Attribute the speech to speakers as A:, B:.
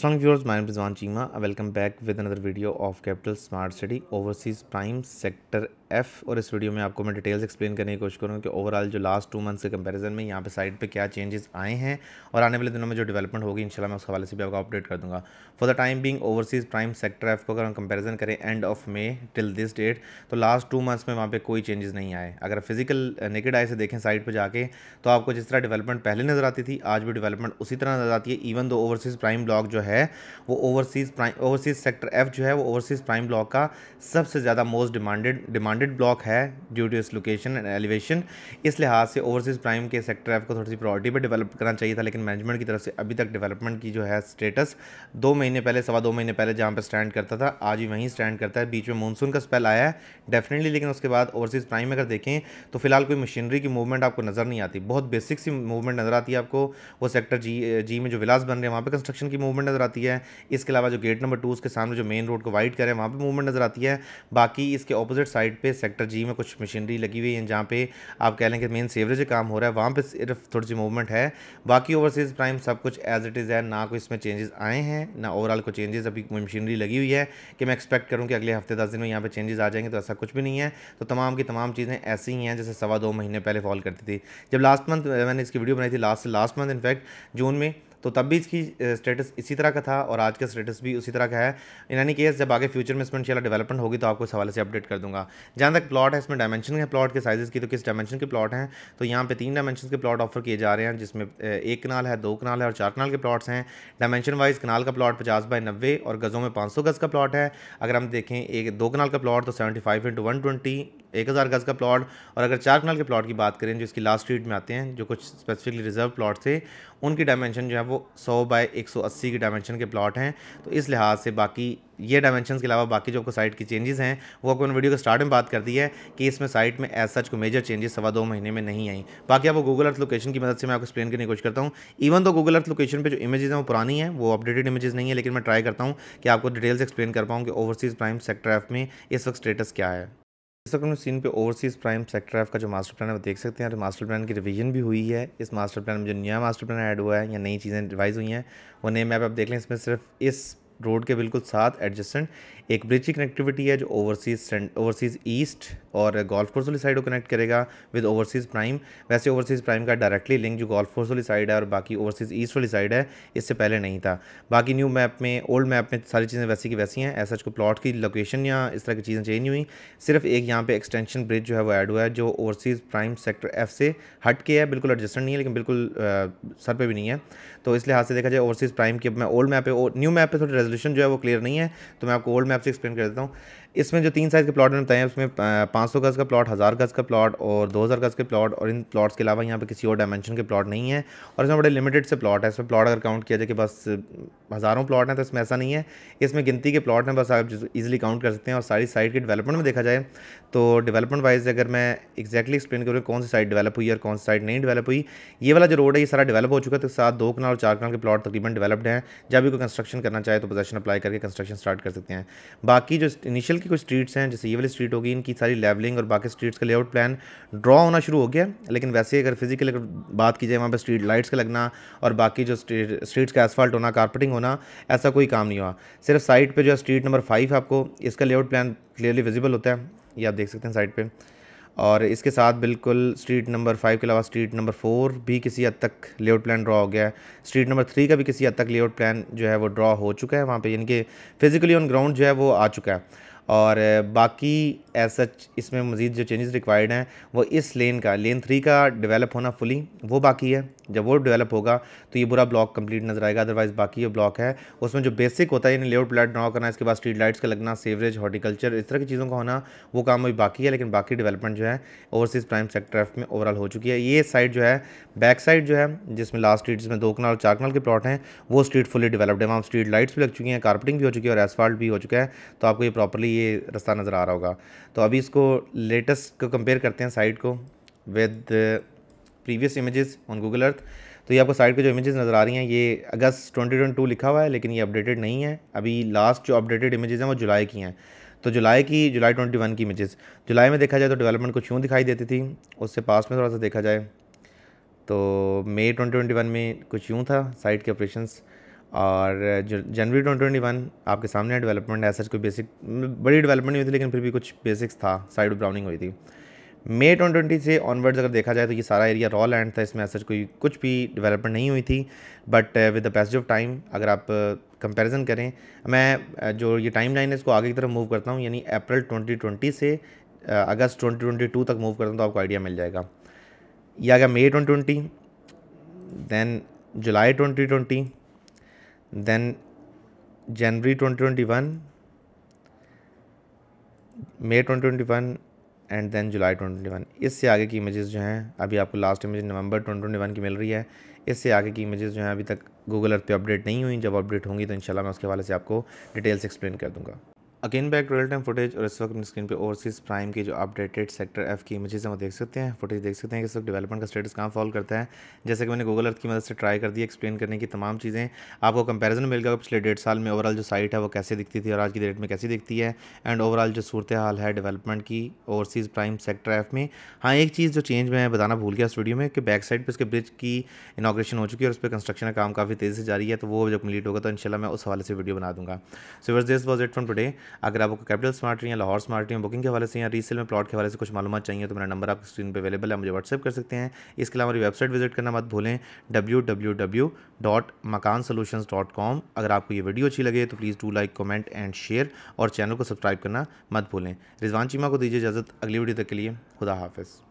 A: Assalamu viewers mine Rizwan Cheema welcome back with another video of Capital Smart City Overseas Prime sector F और इस video में आपको मैं details explain करने की कोशिश करूँगा कि ओवरऑल जो लास्ट टू मंथ्स के कंपैरिजन में यहाँ पे साइड पे क्या चेंजेस आए हैं और आने वाले दिनों में जो डेवलपमेंट होगी इंशाल्लाह मैं उस हवाले से भी आपको अपडेट कर दूँगा for the time being Overseas Prime sector F को अगर हम कंपेरिजन करें end of May till this date तो लास्ट टू मंथ्स में वहाँ पर कोई चेंजेस नहीं आए अगर फिजिकल नेकेड आए से देखें साइड पर जाके तो आपको जिस तरह डेवलपमेंट पहले नज़र आती थी आज भी डेवलपमेंट उसी तरह नजर आती है even though overseas Prime block जो है है वो Overseas Prime Overseas sector F जो है वो ओवरसीज़ प्राइम ब्लॉक का सबसे ज़्यादा मोस्ट डिमांडेड डिमांडेड ब्लॉक है due to its location and elevation इस लिहाज से ओवरसीज़ प्राइम के सेक्टर एफ को थोड़ी सी प्रॉपर्टी पर डेवलप करना चाहिए था लेकिन मैनेजमेंट की तरफ से अभी तक डेवलपमेंट की जो है स्टेटस दो महीने पहले सवा दो महीने पहले जहाँ पर स्टैंड करता था आज भी वहीं स्टैंड करता है बीच में मानसून का स्पेल आया है डेफिनेटली लेकिन उसके बाद ओवरसीज़ प्राइम अगर देखें तो फिलहाल कोई मशीनरी की मूवमेंट आपको नज़र नहीं आती बहुत बेसिक सी मूवमेंट नज़र आती है आपको वो सेक्टर जी जी में जो विलास बन रहे हैं वहाँ पर कंस्ट्रक्शन की मूवमेंट नज़र आती है इसके अलावा जो गेट नंबर टू उसके सामने जो मेन रोड को वाइड करें वहाँ पर मूवमेंट नज़र आती है बाकी इसके अपोजिट साइड पर सेक्टर जी में कुछ मशीनरी लगी हुई है जहाँ पर आप कह लेंगे मेन सेवरेज काम हो रहा है वहाँ पर सिर्फ थोड़ी सी मूवमेंट है बाकी ओवरसीज़ प्राइम सब कुछ एज इट इज़ है ना कोई इसमें चेंजेस आए हैं ना ओवरऑल कोई चेंजेस अभी मशीनरी लगी हुई है कि मैं एक्सपेक्ट करूँ कि अगले हफ्ते दस दिन में यहाँ पर चेंजेस आ जाएंगे तो ऐसा कुछ भी नहीं है तो तमाम की तमाम चीज़ें ऐसी ही हैं जैसे सवा दो महीने पहले फॉल करती थी जब लास्ट मंथ मैंने इसकी वीडियो बनाई थी last last month in fact June में तो तब भी इसकी स्टेटस इसी तरह का था और आज का स्टेटस भी उसी तरह का है इन एनी केस जब आगे फ्यूचर में इसमें इंशाल्लाह डेवलपमेंट होगी तो आपको इस हवाले से अपडेट कर दूंगा जहाँ तक प्लॉट है इसमें डायमेंशन है प्लॉट के साइज़ की तो किस डायमेंशन के प्लॉट हैं तो यहाँ पर तीन डायमेंशन के प्लॉट ऑफर किए जा रहे हैं जिसमें एक कनाल है दो कनाल है और चार कनाल के प्लॉट्स हैं डायमेंशन वाइज कनाल का प्लॉट पचास बाई नब्बे और गज़ों में पाँच सौ गज़ का प्लॉट है अगर हम देखें एक दो कनाल का प्लॉट तो seventy five into one twenty एक हज़ार गज़ का प्लॉट और अगर चार कनाल के प्लॉट की बात करें जो इसकी लास्ट स्ट्रीट में आते हैं जो कुछ स्पेसिफिकली रिजर्व प्लॉट थे उनकी डायमेंशन जो है वो सौ बाय एक सौ अस्सी की डायमेंशन के प्लॉट हैं तो इस लिहाज से बाकी ये डायमेंशन के अलावा बाकी जो आपको साइट की चेंजेस हैं वो आपको वीडियो के स्टार्ट में बात कर दी है कि इसमें साइट में एज सच को मेजर चेंजेस सवा दो महीने में नहीं आई बाकी आपको गूगल अर्थ लोकेशन की मदद से मैं आपको एक्सप्लेन करने की कोशिश करता हूँ इवन तो गूगल अर्थ लोकेशन पर जो इमेज हैं वो पुरानी है वो अपडेटेड इमेजेस नहीं है लेकिन मैं ट्राई करता हूँ कि आपको डिटेल्स एक्सप्लेन कर पाऊँ कि ओवरसीज़ प्राइम सेक्टर एफ में इस वक्त स्टेटस क्या है इस वक्त सीन पे ओवरसीज़ प्राइम सेक्टर एफ का जो मास्टर प्लान है वो देख सकते हैं और मास्टर प्लान की रिवीजन भी हुई है इस मास्टर प्लान में जो नया मास्टर प्लान ऐड हुआ है या नई चीज़ें रिवाइज हुई हैं वो नए मैप आप देख लें इसमें सिर्फ इस रोड के बिल्कुल साथ एडजस्टेंट एक ब्रिज की कनेक्टिविटी है जो ओवरसीज ओवरसीज ईस्ट और गोल्फ कोर्स वाली साइड को कनेक्ट करेगा विद ओवरसीज प्राइम वैसे ओवरसीज प्राइम का डायरेक्टली लिंक जो गोल्फ कोर्स वाली साइड है और बाकी ओवरसीज ईस्ट वाली साइड है इससे पहले नहीं था बाकी न्यू मैप में ओल्ड मैप में सारी चीज़ें वैसी की वैसी हैं ऐसा को प्लॉट की लोकेशन या इस तरह की चीज़ें चेंज हुई सिर्फ एक यहाँ पर एक्सटेंशन ब्रिज जो है वो ऐड हुआ है जो ओवरसीज प्राइम सेक्टर एफ से हट के है बिल्कुल एडजस्टेंट नहीं है लेकिन बिल्कुल सर पर भी नहीं है तो इस लिहाज से देखा जाए ओवरसीज प्राइम की मैं ओल्ड मैप है न्यू मैप पर थोड़ी रेजोल्यूशन जो है वो क्लियर नहीं है तो मैं आपको ओल्ड मैप से एक्सप्लेन कर देता हूँ इसमें जो तीन साइज़ के प्लॉट मैंने बताए हैं उसमें पाँच सौ गज़ का प्लॉट हज़ार गज़ का प्लॉट और दो हज़ार गज़ के प्लॉट और इन प्लॉट्स के अलावा यहाँ पे किसी और डायमेंशन के प्लॉट नहीं है और इसमें बड़े लिमिटेड से प्लॉट है इसमें प्लॉट अगर काउंट किया जाए कि बस हज़ारों प्लॉट हैं तो इसमें ऐसा नहीं है इसमें गिनती के प्लॉट हैं बस आप ईजिली काउंट कर सकते हैं और सारी साइड की डेवलपमेंट में देखा जाए तो डेवलपमेंट वाइज अगर मैं एक्जैक्टली एक्सप्लेन करूँ कौन सी साइड डेवलप हुई और कौन सी साइड नहीं डेवलप हुई ये वाला जो रोड है ये सारा डेवलप हो चुका है तो साथ दो कनाल और चार कनाल के प्लॉट तकरीबन डेवलप्ड हैं जब भी कोई कंस्ट्रक्शन करना चाहे तो पोजेशन अप्लाई करके कंस्ट्रक्शन स्टार्ट कर सकते हैं बाकी जो इनिशियल के कुछ स्ट्रीट्स हैं जैसे ये वाली स्ट्रीट होगी इनकी सारी लेवलिंग और बाकी स्ट्रीट्स का लेआउट प्लान ड्रॉ होना शुरू हो गया लेकिन वैसे अगर फिजिकल अगर बात की जाए वहाँ पर स्ट्रीट लाइट्स का लगना और बाकी जो स्ट्रीट्स का एसफाल्ट होना कारपेटिंग होना ऐसा कोई काम नहीं हुआ सिर्फ साइट पर जो है स्ट्रीट नंबर फाइव आपको इसका लेआउट प्लान क्लियरली विजिबल होता है ये आप देख सकते हैं साइट पर और इसके साथ बिल्कुल स्ट्रीट नंबर फाइव के अलावा स्ट्रीट नंबर फोर भी किसी हद तक लेआउट प्लान ड्रा हो गया है स्ट्रीट नंबर थ्री का भी किसी हद तक लेआउट प्लान जो है वो ड्रा हो चुका है वहाँ पे यानी कि फिजिकली ऑन ग्राउंड जो है वो आ चुका है और बाकी एज सच इसमें मज़ीद जो चेंजेस रिक्वायर्ड हैं वो इस लेन का लेन थ्री का डेवलप होना फुली वो बाकी है जब वो डेवलप होगा तो ये पूरा ब्लॉक कंप्लीट नजर आएगा अदरवाइज़ बाकी ये ब्लॉक है उसमें जो बेसिक होता है यानी लेआउट प्लाट ड्रॉ करना इसके बाद स्ट्रीट लाइट्स का लगना सेवरेज हॉर्टिकल्चर इस तरह की चीज़ों का होना वो काम अभी बाकी है लेकिन बाकी डेवलपमेंट जो है ओवरसीज़ प्राइम सेक्टर एफ में ओवरऑल हो चुकी है ये साइड जो है बैक साइड जो है जिसमें लास्ट स्ट्रीट जिसमें दो कनाल और चार कनाल के प्लॉट हैं वो स्ट्रीट फुली डेवलप्ड है वहाँ स्ट्रीट लाइट्स भी लग चुकी हैं कारपेटिंग भी हो चुकी है और एसफाल्ट भी हो चुका है तो आपको ये प्रॉपरली ये रास्ता नज़र आ रहा होगा तो अभी इसको लेटेस्ट को कंपेयर करते हैं साइड को with previous images on Google Earth तो ये आपको साइड पे जो इमेजेस नज़र आ रही हैं ये अगस्त टू लिखा हुआ है लेकिन ये अपडेटेड नहीं है अभी लास्ट जो अपडेटेड इमेजेस हैं वो जुलाई की हैं तो जुलाई की जुलाई वन की इमेजेस जुलाई में देखा जाए तो डेवलपमेंट कुछ यूँ दिखाई देती थी उससे पास में थोड़ा सा देखा जाए तो मई वन में कुछ यूँ था साइट के ऑपरेशन और जनवरी 2021 आपके सामने डेवलपमेंट ऐसा कोई बेसिक बड़ी डेवलपमेंट हुई थी लेकिन फिर भी कुछ बेसिक्स था साइड ब्राउनिंग हुई थी मे 2020 से ऑनवर्ड्स अगर देखा जाए तो ये सारा एरिया रॉ लैंड था इसमें ऐसा कोई कुछ भी डेवलपमेंट नहीं हुई थी but with the passage of time अगर आप कंपैरिजन uh, करें मैं uh, जो ये टाइम लाइन है इसको आगे की तरफ मूव करता हूँ यानी अप्रैल 2020 से अगस्त uh, 2022 तक मूव करता हूँ तो आपको आइडिया मिल जाएगा या आ गया May twenty then July twenty twenty then January twenty twenty one and then July 2021 इससे आगे की इमेजेस जो हैं अभी आपको लास्ट इमेज नवंबर 2021 की मिल रही है इससे आगे की इमेजेस जो हैं अभी तक गूगल अर्थ पे अपडेट नहीं हुई जब अपडेट होंगी तो इंशाल्लाह मैं उसके हवाले से आपको डिटेल्स एक्सप्लेन कर दूँगा again back real time footage और इस वक्त अपनी स्क्रीन पे ओवरसीज प्राइम के जो अपडेटेड सेक्टर एफ की इमेजेस हैं वो देख सकते हैं फुटेज देख सकते हैं कि इस वक्त डेवलपमेंट का स्टेटस कहाँ फॉलो करता है जैसे कि मैंने गूगल अर्थ की मदद से ट्राई कर दी एक्सप्लेन करने की तमाम चीज़ें आपको मिल गया पिछले डेढ़ साल में ओवरऑल जो साइट है वो कैसे दिखती थी और आज की डेट में कैसी दिखती है एंड ओवरऑल जो सूरत हाल है डेवलपमेंट की ओवरसीज़ प्राइम सेक्टर एफ में हाँ एक चीज़ जो चेंज मैं बताना भूल गया स्टूडियो में कि बैक साइड पर उसके ब्रिज की इनाग्रेशन हो चुकी है और उस पर कंस्ट्रक्शन का काम काफ़ी तेज़ी से जारी है तो वो जब कम्प्लीट होगा तो इनशाला मैं उस हवाले से वीडियो बना दूँगा so this was it from today अगर आपको कैपिटल स्मार्ट या लाहौर स्मार्ट या बुकिंग के हवाले से या रीसेल में प्लॉट के हवाले से कुछ मालूम चाहिए तो मेरा नंबर आपकी स्क्रीन पर अवेलेबल है मुझे व्हाट्सअप कर सकते हैं इसके अलावा हमारी वेबसाइट विजिट करना मत भूलें W W W dot Makaan dot com अगर आपको ये वीडियो अच्छी लगे तो please do like comment and share और चैनल को सब्सक्राइब करना मत भूलें रिजवान चीमा को दीजिए इजाज़त अगली वीडियो तक के लिए खुदा हाफिज़